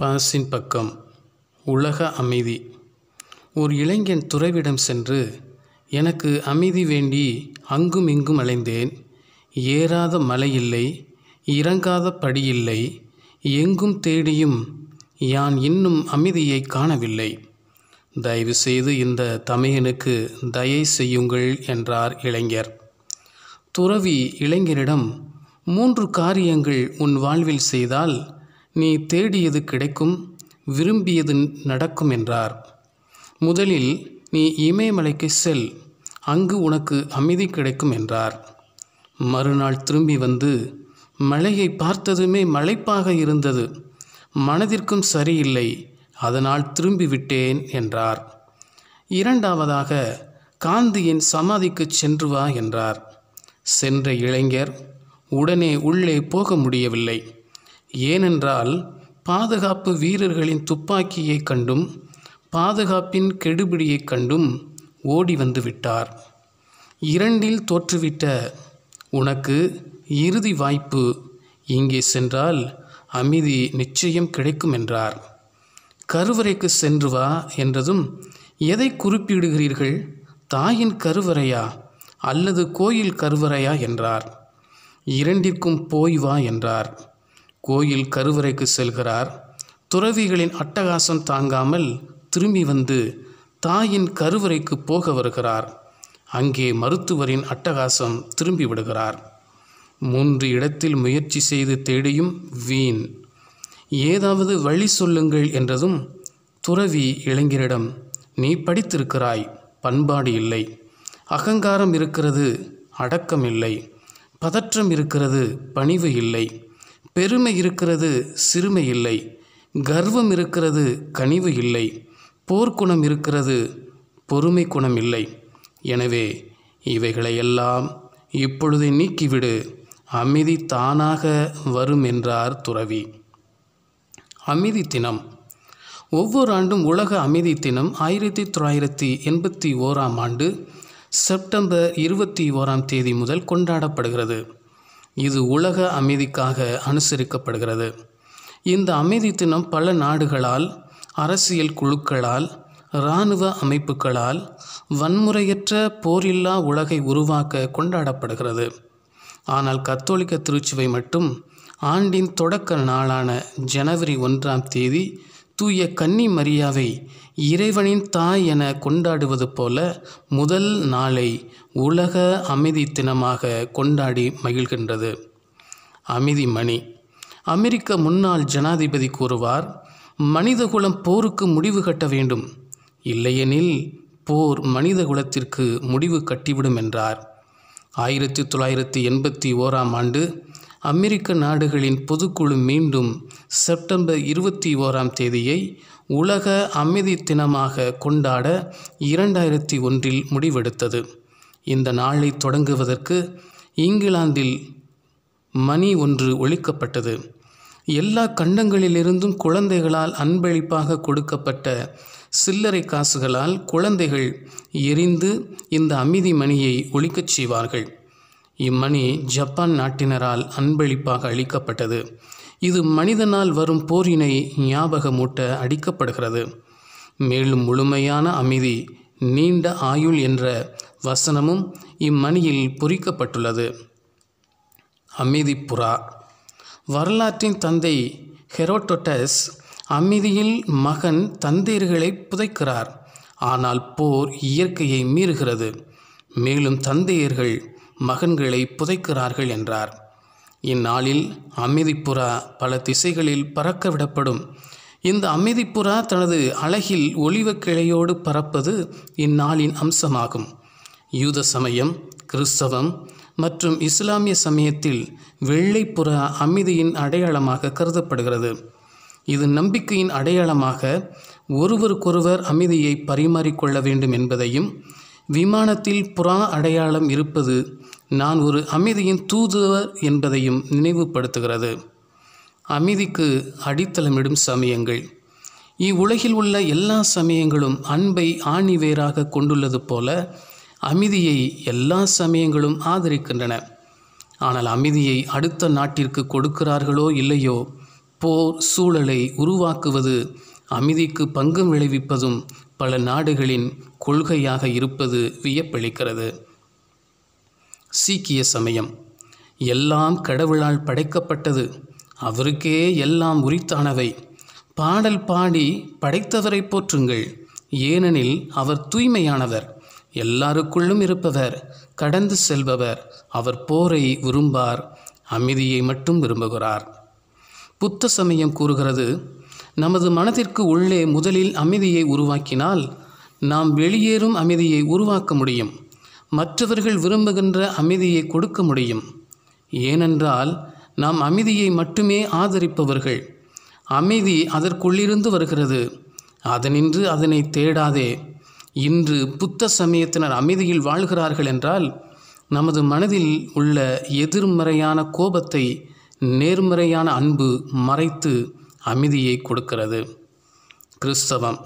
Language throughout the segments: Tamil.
பாசின் பக்கம் உலக அமைதி ஒரு இளைஞன் துறைவிடம் சென்று எனக்கு அமைதி வேண்டி அங்கும் இங்கும் அலைந்தேன் ஏறாத மலையில்லை இறங்காத படியில்லை எங்கும் தேடியும் யான் இன்னும் அமைதியை காணவில்லை தயவு செய்து இந்த தமையனுக்கு தயை செய்யுங்கள் என்றார் இளைஞர் துறவி இளைஞரிடம் மூன்று காரியங்கள் உன் வாழ்வில் செய்தால் நீ தேடியது கிடைக்கும் விரும்பியது நடக்கும் என்றார் முதலில் நீ இமயமலைக்கு செல் அங்கு உனக்கு அமைதி கிடைக்கும் என்றார் மறுநாள் திரும்பி வந்து மலையை பார்த்ததுமே மலைப்பாக இருந்தது மனதிற்கும் சரியில்லை அதனால் திரும்பிவிட்டேன் என்றார் இரண்டாவதாக காந்தியின் சமாதிக்கு சென்று வா என்றார் சென்ற இளைஞர் உடனே உள்ளே போக முடியவில்லை ஏனென்றால் பாதுகாப்பு வீரர்களின் துப்பாக்கியைக் கண்டும் பாதுகாப்பின் கெடுபிடியைக் கண்டும் ஓடி வந்து விட்டார் இரண்டில் தோற்றுவிட்ட உனக்கு இறுதி வாய்ப்பு இங்கே சென்றால் அமைதி நிச்சயம் கிடைக்கும் என்றார் கருவறைக்கு சென்று வா என்றதும் எதை குறிப்பிடுகிறீர்கள் தாயின் கருவறையா அல்லது கோயில் கருவறையா என்றார் இரண்டிற்கும் போய் வா என்றார் கோயில் கருவறைக்கு செல்கிறார் துறவிகளின் அட்டகாசம் தாங்காமல் திரும்பி வந்து தாயின் கருவறைக்கு போக வருகிறார் அங்கே மருத்துவரின் அட்டகாசம் திரும்பி விடுகிறார் மூன்று இடத்தில் முயற்சி செய்து தேடியும் வீண் ஏதாவது வழி சொல்லுங்கள் என்றதும் துறவி இளைஞரிடம் நீ படித்திருக்கிறாய் பண்பாடு இல்லை அகங்காரம் இருக்கிறது அடக்கம் இல்லை பதற்றம் இருக்கிறது பணிவு இல்லை பெருமை இருக்கிறது சிறுமை இல்லை கர்வம் இருக்கிறது கனிவு இல்லை போர்க்குணம் இருக்கிறது பொறுமை குணம் இல்லை எனவே இவைகளையெல்லாம் இப்பொழுதே நீக்கிவிடு அமைதி தானாக வரும் என்றார் துறவி அமைதி தினம் ஒவ்வொரு ஆண்டும் உலக அமைதி தினம் ஆயிரத்தி தொள்ளாயிரத்தி எண்பத்தி ஓராம் ஆண்டு செப்டம்பர் இருபத்தி ஓராம் தேதி முதல் கொண்டாடப்படுகிறது இது உலக அமைதிக்காக அனுசரிக்கப்படுகிறது இந்த அமைதி தினம் பல நாடுகளால் அரசியல் குழுக்களால் இராணுவ அமைப்புகளால் வன்முறையற்ற போரில்லா உலகை உருவாக்க கொண்டாடப்படுகிறது ஆனால் கத்தோலிக்க திருச்சுவை மட்டும் ஆண்டின் தொடக்க நாளான ஜனவரி ஒன்றாம் தேதி தூய கன்னி மரியாவை இறைவனின் தாய் என கொண்டாடுவது போல முதல் நாளை உலக அமைதி தினமாக கொண்டாடி மகிழ்கின்றது அமைதி மணி அமெரிக்க முன்னாள் ஜனாதிபதி கூறுவார் மனிதகுலம் போருக்கு முடிவு கட்ட வேண்டும் இல்லையெனில் போர் மனிதகுலத்திற்கு முடிவு கட்டிவிடும் என்றார் ஆயிரத்தி தொள்ளாயிரத்தி எண்பத்தி ஓராம் ஆண்டு அமெரிக்க நாடுகளின் பொதுக்குழு மீண்டும் செப்டம்பர் இருபத்தி ஓராம் தேதியை உலக அமைதி தினமாக கொண்டாட இரண்டாயிரத்தி ஒன்றில் முடிவெடுத்தது இந்த நாளை தொடங்குவதற்கு இங்கிலாந்தில் மணி ஒன்று ஒழிக்கப்பட்டது எல்லா கண்டங்களிலிருந்தும் குழந்தைகளால் அன்பளிப்பாக கொடுக்கப்பட்ட சில்லறை காசுகளால் குழந்தைகள் எரிந்து இந்த அமைதி மணியை ஒழிக்கச் செய்வார்கள் இம்மணி ஜப்பான் நாட்டினரால் அன்பளிப்பாக அளிக்கப்பட்டது இது மனிதனால் வரும் போரினை ஞாபகமூட்ட அடிக்கப்படுகிறது மேலும் முழுமையான அமைதி நீண்ட ஆயுள் என்ற வசனமும் இம்மணியில் பொறிக்கப்பட்டுள்ளது அமைதி புறா வரலாற்றின் தந்தை ஹெரோட்டோட்டஸ் அமைதியில் மகன் தந்தையர்களை புதைக்கிறார் ஆனால் போர் இயற்கையை மீறுகிறது மேலும் தந்தையர்கள் மகன்களை புதைக்கிறார்கள் என்றார் இந்நாளில் அமைதிப்புறா பல திசைகளில் பறக்க விடப்படும் இந்த அமைதிப்புறா தனது அழகில் ஒளிவ கிளையோடு பறப்பது இந்நாளின் அம்சமாகும் யூத சமயம் கிறிஸ்தவம் மற்றும் இஸ்லாமிய சமயத்தில் வெள்ளைப்புறா அமைதியின் அடையாளமாக கருதப்படுகிறது இது நம்பிக்கையின் அடையாளமாக ஒருவருக்கொருவர் அமைதியை பரிமாறிக்கொள்ள வேண்டும் என்பதையும் விமானத்தில் புறா அடையாளம் இருப்பது நான் ஒரு அமைதியின் தூதுவர் என்பதையும் நினைவுபடுத்துகிறது அமைதிக்கு அடித்தளமிடும் சமயங்கள் இவ்வுலகில் உள்ள எல்லா சமயங்களும் அன்பை வேறாக கொண்டுள்ளது போல அமைதியை எல்லா சமயங்களும் ஆதரிக்கின்றன ஆனால் அமைதியை அடுத்த நாட்டிற்கு கொடுக்கிறார்களோ இல்லையோ போர் சூழலை உருவாக்குவது அமைதிக்கு பங்கம் விளைவிப்பதும் பல நாடுகளின் கொள்கையாக இருப்பது வியப்பளிக்கிறது சீக்கிய சமயம் எல்லாம் கடவுளால் படைக்கப்பட்டது அவருக்கே எல்லாம் உரித்தானவை பாடல் பாடி படைத்தவரை போற்றுங்கள் ஏனெனில் அவர் தூய்மையானவர் எல்லாருக்குள்ளும் இருப்பவர் கடந்து செல்பவர் அவர் போரை விரும்பார் அமைதியை மட்டும் விரும்புகிறார் புத்த சமயம் கூறுகிறது நமது மனதிற்கு உள்ளே முதலில் அமைதியை உருவாக்கினால் நாம் வெளியேறும் அமைதியை உருவாக்க முடியும் மற்றவர்கள் விரும்புகின்ற அமைதியை கொடுக்க முடியும் ஏனென்றால் நாம் அமைதியை மட்டுமே ஆதரிப்பவர்கள் அமைதி அதற்குள்ளிருந்து வருகிறது அதனின்று அதனை தேடாதே இன்று புத்த சமயத்தினர் அமைதியில் வாழ்கிறார்கள் என்றால் நமது மனதில் உள்ள எதிர்மறையான கோபத்தை நேர்மறையான அன்பு மறைத்து அமைதியை கொடுக்கிறது கிறிஸ்தவம்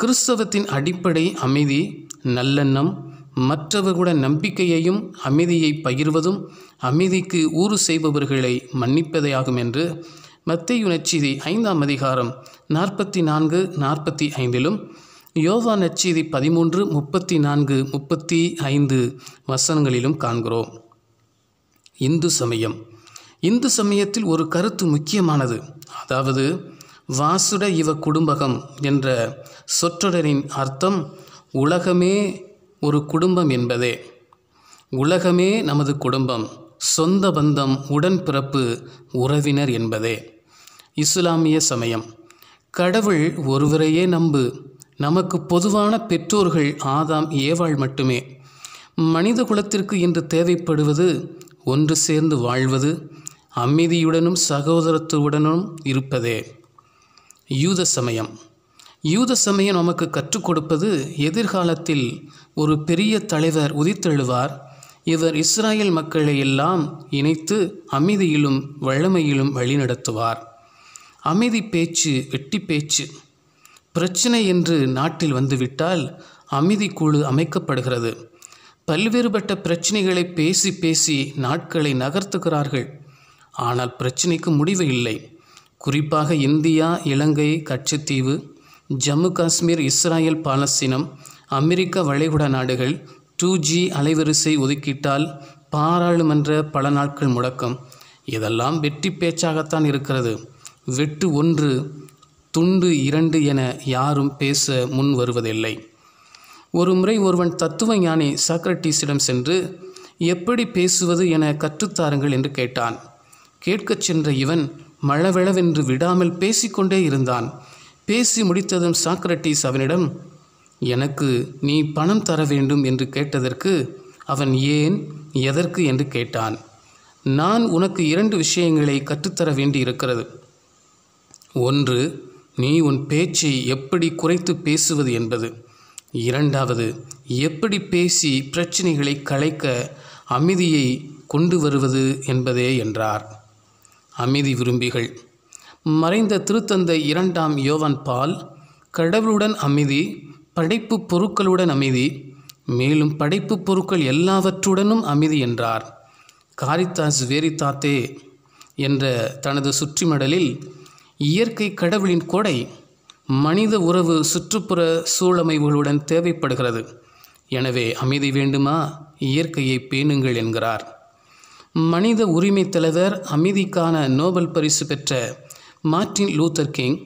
கிறிஸ்தவத்தின் அடிப்படை அமைதி நல்லெண்ணம் மற்றவர்களுடன் நம்பிக்கையையும் அமைதியை பகிர்வதும் அமைதிக்கு ஊறு செய்பவர்களை மன்னிப்பதையாகும் என்று மத்திய நச்சீதி ஐந்தாம் அதிகாரம் நாற்பத்தி நான்கு நாற்பத்தி ஐந்திலும் யோவா நச்சீதி பதிமூன்று முப்பத்தி நான்கு முப்பத்தி ஐந்து வசனங்களிலும் காண்கிறோம் இந்து சமயம் இந்து சமயத்தில் ஒரு கருத்து முக்கியமானது அதாவது வாசுட இவ குடும்பகம் என்ற சொற்றொடரின் அர்த்தம் உலகமே ஒரு குடும்பம் என்பதே உலகமே நமது குடும்பம் சொந்த பந்தம் உடன்பிறப்பு உறவினர் என்பதே இஸ்லாமிய சமயம் கடவுள் ஒருவரையே நம்பு நமக்கு பொதுவான பெற்றோர்கள் ஆதாம் ஏவாள் மட்டுமே மனித குலத்திற்கு இன்று தேவைப்படுவது ஒன்று சேர்ந்து வாழ்வது அமைதியுடனும் சகோதரத்துவுடனும் இருப்பதே யூத சமயம் யூத சமயம் நமக்கு கற்றுக் கொடுப்பது எதிர்காலத்தில் ஒரு பெரிய தலைவர் உதித்தெழுவார் இவர் இஸ்ராயல் மக்களை எல்லாம் இணைத்து அமைதியிலும் வல்லமையிலும் வழிநடத்துவார் அமைதி பேச்சு வெட்டி பேச்சு பிரச்சனை என்று நாட்டில் வந்துவிட்டால் அமைதி குழு அமைக்கப்படுகிறது பல்வேறுபட்ட பிரச்சனைகளை பேசி பேசி நாட்களை நகர்த்துகிறார்கள் ஆனால் பிரச்சினைக்கு முடிவு இல்லை குறிப்பாக இந்தியா இலங்கை கச்சத்தீவு ஜம்மு காஷ்மீர் இஸ்ராயல் பாலஸ்தீனம் அமெரிக்க வளைகுடா நாடுகள் டூ ஜி அலைவரிசை ஒதுக்கிட்டால் பாராளுமன்ற பல நாட்கள் முடக்கம் இதெல்லாம் வெற்றி பேச்சாகத்தான் இருக்கிறது வெட்டு ஒன்று துண்டு இரண்டு என யாரும் பேச முன் வருவதில்லை ஒரு முறை ஒருவன் தத்துவ ஞானி சாக்ரட்டிஸிடம் சென்று எப்படி பேசுவது என கற்றுத்தாருங்கள் என்று கேட்டான் கேட்கச் சென்ற இவன் மழவெளவென்று விடாமல் பேசிக்கொண்டே இருந்தான் பேசி முடித்ததும் சாக்ரட்டிஸ் அவனிடம் எனக்கு நீ பணம் தர வேண்டும் என்று கேட்டதற்கு அவன் ஏன் எதற்கு என்று கேட்டான் நான் உனக்கு இரண்டு விஷயங்களை கற்றுத்தர வேண்டியிருக்கிறது ஒன்று நீ உன் பேச்சை எப்படி குறைத்து பேசுவது என்பது இரண்டாவது எப்படி பேசி பிரச்சனைகளை கலைக்க அமைதியை கொண்டு வருவது என்பதே என்றார் அமைதி விரும்பிகள் மறைந்த திருத்தந்தை இரண்டாம் யோவான் பால் கடவுளுடன் அமைதி படைப்பு பொருட்களுடன் அமைதி மேலும் படைப்பு பொருட்கள் எல்லாவற்றுடனும் அமைதி என்றார் காரித்தாஸ் வேரித்தாத்தே என்ற தனது சுற்றிமடலில் இயற்கை கடவுளின் கொடை மனித உறவு சுற்றுப்புற சூழமைவுகளுடன் தேவைப்படுகிறது எனவே அமைதி வேண்டுமா இயற்கையை பேணுங்கள் என்கிறார் மனித உரிமை தலைவர் அமைதிக்கான நோபல் பரிசு பெற்ற மார்ட்டின் லூத்தர் கிங்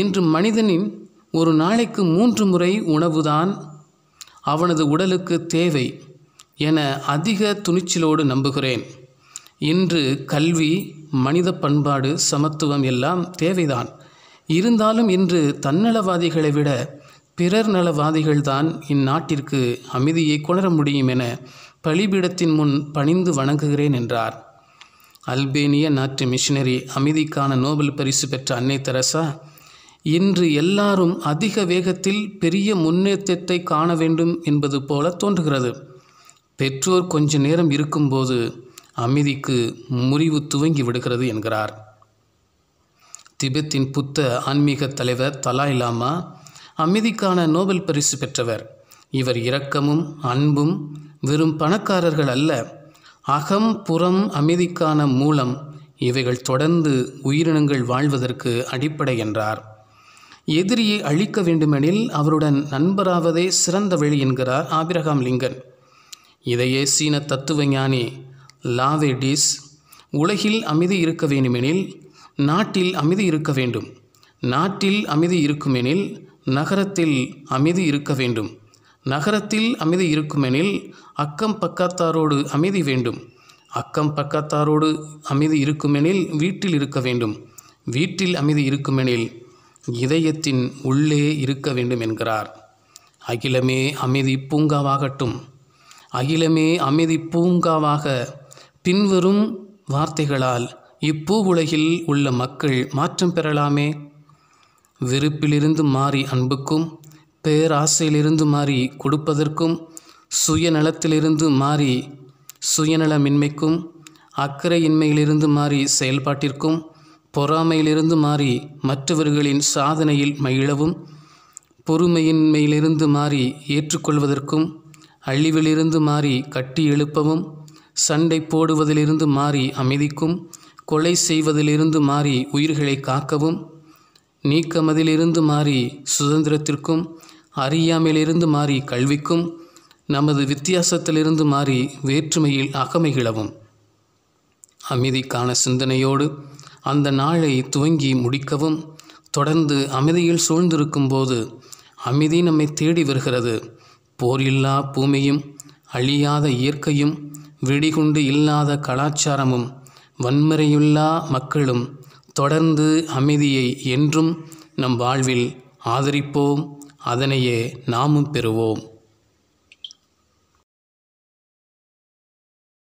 இன்று மனிதனின் ஒரு நாளைக்கு மூன்று முறை உணவுதான் அவனது உடலுக்கு தேவை என அதிக துணிச்சலோடு நம்புகிறேன் இன்று கல்வி மனித பண்பாடு சமத்துவம் எல்லாம் தேவைதான் இருந்தாலும் இன்று தன்னலவாதிகளை விட பிறர் நலவாதிகள்தான் இந்நாட்டிற்கு அமைதியை கொணர முடியும் என பலிபீடத்தின் முன் பணிந்து வணங்குகிறேன் என்றார் அல்பேனிய நாட்டு மிஷினரி அமைதிக்கான நோபல் பரிசு பெற்ற அன்னை தெரசா இன்று எல்லாரும் அதிக வேகத்தில் பெரிய முன்னேற்றத்தை காண வேண்டும் என்பது போல தோன்றுகிறது பெற்றோர் கொஞ்ச நேரம் இருக்கும்போது அமைதிக்கு முறிவு துவங்கி விடுகிறது என்கிறார் திபெத்தின் புத்த ஆன்மீக தலைவர் தலாய் லாமா அமைதிக்கான நோபல் பரிசு பெற்றவர் இவர் இரக்கமும் அன்பும் வெறும் பணக்காரர்கள் அல்ல அகம் புறம் அமைதிக்கான மூலம் இவைகள் தொடர்ந்து உயிரினங்கள் வாழ்வதற்கு அடிப்படை என்றார் எதிரியை அழிக்க வேண்டுமெனில் அவருடன் நண்பராவதே சிறந்த வழி என்கிறார் ஆபிரகாம் லிங்கன் இதையே சீன தத்துவ ஞானி லாவேடிஸ் உலகில் அமைதி இருக்க வேண்டுமெனில் நாட்டில் அமைதி இருக்க வேண்டும் நாட்டில் அமைதி இருக்குமெனில் நகரத்தில் அமைதி இருக்க வேண்டும் நகரத்தில் அமைதி இருக்குமெனில் அக்கம் பக்கத்தாரோடு அமைதி வேண்டும் அக்கம் பக்கத்தாரோடு அமைதி இருக்குமெனில் வீட்டில் இருக்க வேண்டும் வீட்டில் அமைதி இருக்குமெனில் இதயத்தின் உள்ளே இருக்க வேண்டும் என்கிறார் அகிலமே அமைதி பூங்காவாகட்டும் அகிலமே அமைதி பூங்காவாக பின்வரும் வார்த்தைகளால் இப்பூ உலகில் உள்ள மக்கள் மாற்றம் பெறலாமே வெறுப்பிலிருந்து மாறி அன்புக்கும் பேராசையிலிருந்து மாறி கொடுப்பதற்கும் சுயநலத்திலிருந்து மாறி சுயநலமின்மைக்கும் அக்கறையின்மையிலிருந்து மாறி செயல்பாட்டிற்கும் பொறாமையிலிருந்து மாறி மற்றவர்களின் சாதனையில் மகிழவும் பொறுமையின்மையிலிருந்து மாறி ஏற்றுக்கொள்வதற்கும் அழிவிலிருந்து மாறி கட்டி எழுப்பவும் சண்டை போடுவதிலிருந்து மாறி அமைதிக்கும் கொலை செய்வதிலிருந்து மாறி உயிர்களை காக்கவும் நீக்கமதிலிருந்து மாறி சுதந்திரத்திற்கும் அறியாமையிலிருந்து மாறி கல்விக்கும் நமது வித்தியாசத்திலிருந்து மாறி வேற்றுமையில் அகமைகிழவும் அமைதிக்கான சிந்தனையோடு அந்த நாளை துவங்கி முடிக்கவும் தொடர்ந்து அமைதியில் சூழ்ந்திருக்கும் போது அமைதி நம்மை தேடி வருகிறது போரில்லா பூமியும் அழியாத இயற்கையும் வெடிகுண்டு இல்லாத கலாச்சாரமும் வன்முறையுள்ளா மக்களும் தொடர்ந்து அமைதியை என்றும் நம் வாழ்வில் ஆதரிப்போம் அதனையே நாமும் பெறுவோம்